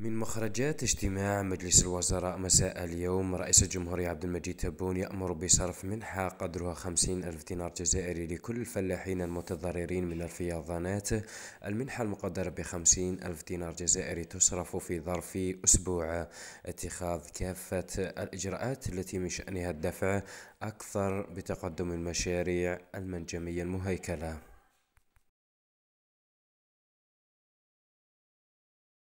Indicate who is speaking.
Speaker 1: من مخرجات اجتماع مجلس الوزراء مساء اليوم رئيس الجمهورية عبد المجيد تبون يأمر بصرف منحة قدرها خمسين ألف دينار جزائري لكل الفلاحين المتضررين من الفيضانات المنحة المقدرة بخمسين ألف دينار جزائري تصرف في ظرف أسبوع اتخاذ كافة الإجراءات التي من شأنها الدفع أكثر بتقدم المشاريع المنجمية المهيكلة